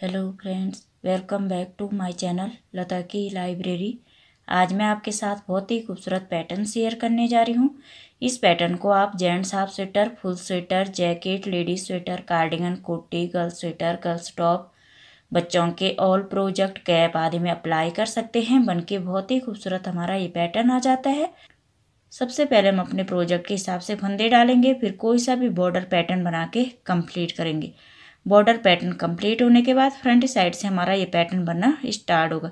hello friends welcome back to my channel Lata की library आज मैं आपके साथ बहुत ही खूबसूरत पैटर्न शेयर करने जा रही हूँ इस पैटर्न को आप gents half sweater full sweater jacket ladies sweater cardigan कोटी गर्ल्स स्वेटर गर्ल्स टॉप बच्चों के ऑल प्रोजेक्ट कैप आदि में अप्लाई कर सकते हैं बन के बहुत ही खूबसूरत हमारा ये पैटर्न आ जाता है सबसे पहले हम अपने प्रोजेक्ट के हिसाब से फंदे डालेंगे फिर कोई सा भी बॉर्डर पैटर्न बना के कम्प्लीट करेंगे बॉर्डर पैटर्न कंप्लीट होने के बाद फ्रंट साइड से हमारा ये पैटर्न बनना स्टार्ट होगा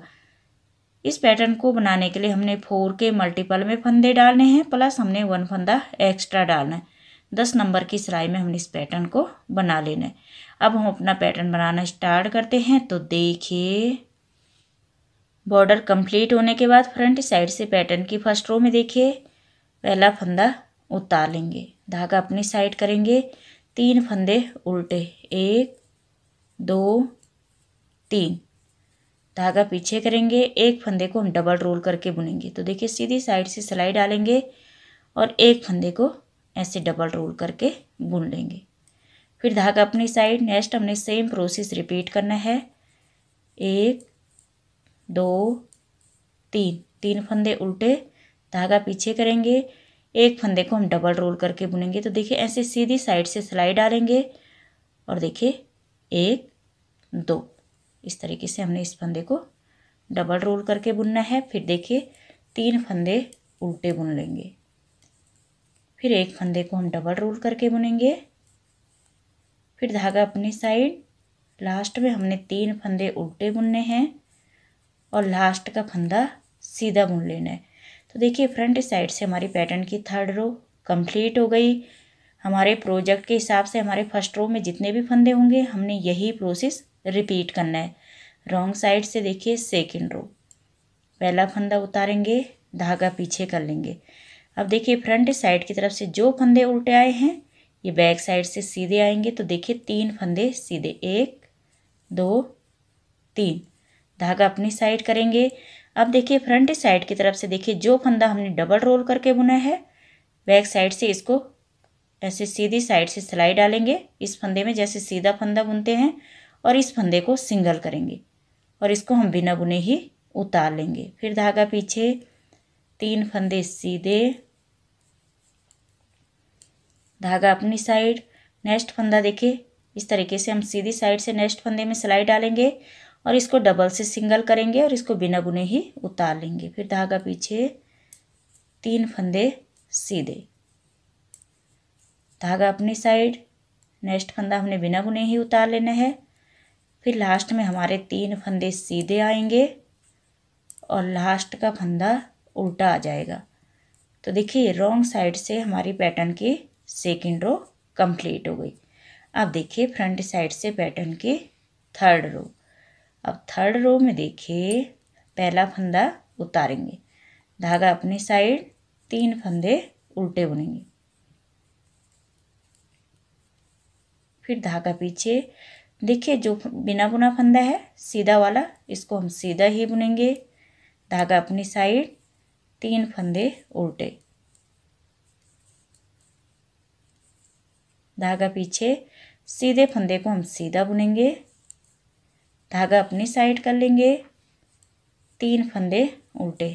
इस पैटर्न को बनाने के लिए हमने फोर के मल्टीपल में फंदे डालने हैं प्लस हमने वन फंदा एक्स्ट्रा डालना है दस नंबर की सिलाई में हमने इस पैटर्न को बना लेना है अब हम अपना पैटर्न बनाना स्टार्ट करते हैं तो देखिए बॉर्डर कंप्लीट होने के बाद फ्रंट साइड से पैटर्न की फर्स्ट रो में देखिए पहला फंदा उतार लेंगे धागा अपनी साइड करेंगे तीन फंदे उल्टे एक दो तीन धागा पीछे करेंगे एक फंदे को हम डबल रोल करके बुनेंगे तो देखिए सीधी साइड से सिलाई डालेंगे और एक फंदे को ऐसे डबल रोल करके बुन लेंगे फिर धागा अपनी साइड नेक्स्ट हमने सेम प्रोसेस रिपीट करना है एक दो तीन तीन फंदे उल्टे धागा पीछे करेंगे एक फंदे को हम डबल रोल करके बुनेंगे तो देखिए ऐसे सीधी साइड से सिलाई डालेंगे और देखिए एक दो इस तरीके से हमने इस फंदे को डबल रोल करके बुनना है फिर देखिए तीन फंदे उल्टे बुन लेंगे फिर एक फंदे को हम डबल रोल करके बुनेंगे फिर धागा अपनी साइड लास्ट में हमने तीन फंदे उल्टे बुनने हैं और लास्ट का फंदा सीधा बुन लेना है तो देखिए फ्रंट साइड से हमारी पैटर्न की थर्ड रो कंप्लीट हो गई हमारे प्रोजेक्ट के हिसाब से हमारे फर्स्ट रो में जितने भी फंदे होंगे हमने यही प्रोसेस रिपीट करना है रॉन्ग साइड से देखिए सेकेंड रो पहला फंदा उतारेंगे धागा पीछे कर लेंगे अब देखिए फ्रंट साइड की तरफ से जो फंदे उल्टे आए हैं ये बैक साइड से सीधे आएंगे तो देखिए तीन फंदे सीधे एक दो तीन धागा अपनी साइड करेंगे अब देखिए फ्रंट साइड की तरफ से देखिए जो फंदा हमने डबल रोल करके बुना है बैक साइड से इसको ऐसे सीधी साइड से सिलाई डालेंगे इस फंदे में जैसे सीधा फंदा बुनते हैं और इस फंदे को सिंगल करेंगे और इसको हम बिना बुने ही उतार लेंगे फिर धागा पीछे तीन फंदे सीधे धागा अपनी साइड नेक्स्ट फंदा देखिए इस तरीके से हम सीधी साइड से नेक्स्ट फंदे में सिलाई डालेंगे और इसको डबल से सिंगल करेंगे और इसको बिना बुने ही उतार लेंगे फिर धागा पीछे तीन फंदे सीधे धागा अपनी साइड नेक्स्ट फंदा हमने बिना बुने ही उतार लेना है फिर लास्ट में हमारे तीन फंदे सीधे आएंगे और लास्ट का फंदा उल्टा आ जाएगा तो देखिए रॉन्ग साइड से हमारी पैटर्न की सेकेंड रो कंप्लीट हो गई अब देखिए फ्रंट साइड से पैटर्न की थर्ड रो अब थर्ड रो में देखिए पहला फंदा उतारेंगे धागा अपनी साइड तीन फंदे उल्टे बुनेंगे फिर धागा पीछे देखिए जो बिना बुना फंदा है सीधा वाला इसको हम सीधा ही बुनेंगे धागा अपनी साइड तीन फंदे उल्टे धागा पीछे सीधे फंदे को हम सीधा बुनेंगे धागा अपनी साइड कर लेंगे तीन फंदे उल्टे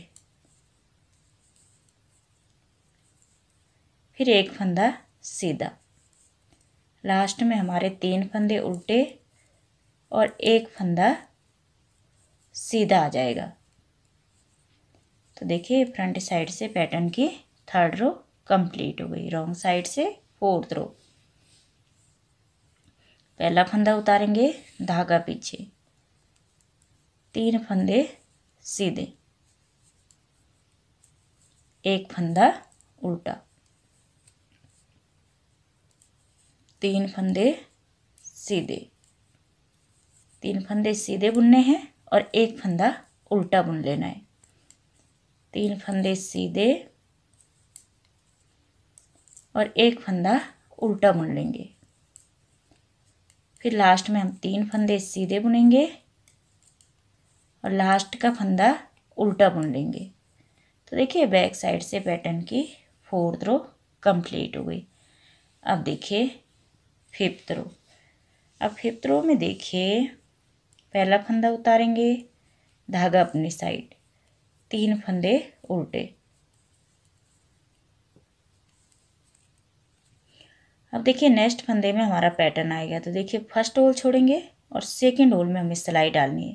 फिर एक फंदा सीधा लास्ट में हमारे तीन फंदे उल्टे और एक फंदा सीधा आ जाएगा तो देखिए फ्रंट साइड से पैटर्न की थर्ड रो कंप्लीट हो गई रॉन्ग साइड से फोर्थ रो पहला फंदा उतारेंगे धागा पीछे तीन फंदे सीधे एक फंदा उल्टा तीन फंदे सीधे तीन फंदे सीधे बुनने हैं और एक फंदा उल्टा बुन लेना है तीन फंदे सीधे और एक फंदा उल्टा बुन लेंगे फिर लास्ट में हम तीन फंदे सीधे बुनेंगे और लास्ट का फंदा उल्टा बुन लेंगे तो देखिए बैक साइड से पैटर्न की फोर्थ रो कंप्लीट हो गई अब देखिए फिफ्थ रो अब फिफ्थ रो में देखिए पहला फंदा उतारेंगे धागा अपनी साइड तीन फंदे उल्टे अब देखिए नेक्स्ट फंदे में हमारा पैटर्न आएगा तो देखिए फर्स्ट होल छोड़ेंगे और सेकंड होल में हमें सिलाई डालनी है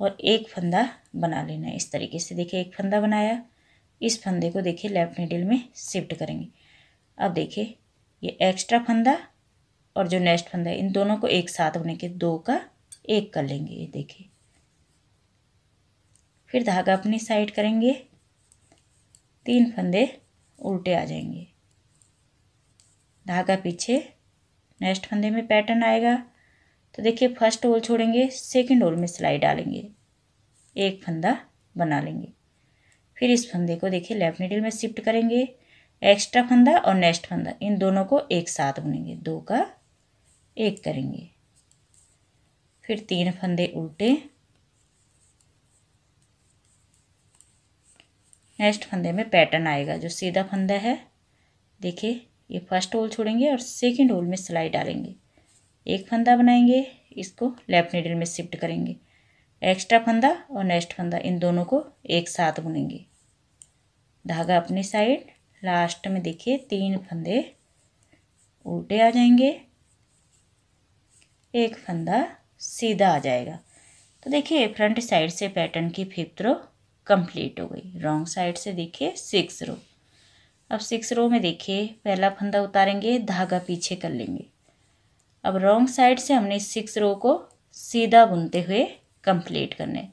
और एक फंदा बना लेना है इस तरीके से देखिए एक फंदा बनाया इस फंदे को देखिए लेफ्ट नीडल में शिफ्ट करेंगे अब देखिए ये एक्स्ट्रा फंदा और जो नेक्स्ट फंदा है इन दोनों को एक साथ बने के दो का एक कर लेंगे ये देखिए फिर धागा अपनी साइड करेंगे तीन फंदे उल्टे आ जाएंगे धागा पीछे नेक्स्ट फंदे में पैटर्न आएगा तो देखिए फर्स्ट होल छोड़ेंगे सेकंड होल में सिलाई डालेंगे एक फंदा बना लेंगे फिर इस फंदे को देखिए लेफ्ट नीडल में शिफ्ट करेंगे एक्स्ट्रा फंदा और नेक्स्ट फंदा इन दोनों को एक साथ बुनेंगे दो का एक करेंगे फिर तीन फंदे उल्टे नेक्स्ट फंदे में पैटर्न आएगा जो सीधा फंदा है देखिए ये फर्स्ट होल छोड़ेंगे और सेकंड होल में सिलाई डालेंगे एक फंदा बनाएंगे इसको लेफ्ट नीडल में शिफ्ट करेंगे एक्स्ट्रा फंदा और नेक्स्ट फंदा इन दोनों को एक साथ बुनेंगे धागा अपनी साइड लास्ट में देखिए तीन फंदे उल्टे आ जाएंगे एक फंदा सीधा आ जाएगा तो देखिए फ्रंट साइड से पैटर्न की फिफ्थ रो कंप्लीट हो गई रॉन्ग साइड से देखिए सिक्स रो अब सिक्स रो में देखिए पहला फंदा उतारेंगे धागा पीछे कर लेंगे अब रॉन्ग साइड से हमने सिक्स रो को सीधा बुनते हुए कंप्लीट करने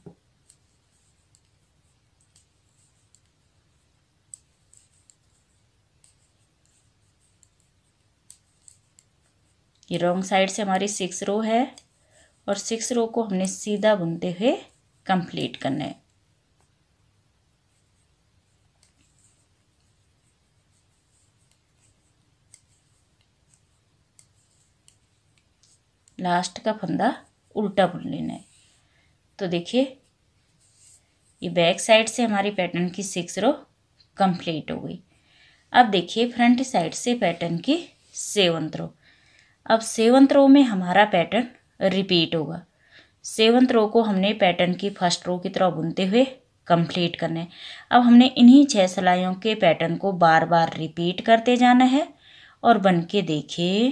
ये रॉन्ग साइड से हमारी सिक्स रो है और सिक्स रो को हमने सीधा बुनते हुए कंप्लीट करना है लास्ट का फंदा उल्टा बुन लेना है तो देखिए ये बैक साइड से हमारी पैटर्न की सिक्स रो कंप्लीट हो गई अब देखिए फ्रंट साइड से पैटर्न की सेवंथ रो अब सेवंथ रो में हमारा पैटर्न रिपीट होगा सेवंथ रो को हमने पैटर्न की फर्स्ट रो की तरह बुनते हुए कंप्लीट करना है अब हमने इन्हीं छह सिलाइयों के पैटर्न को बार बार रिपीट करते जाना है और बन के देखिए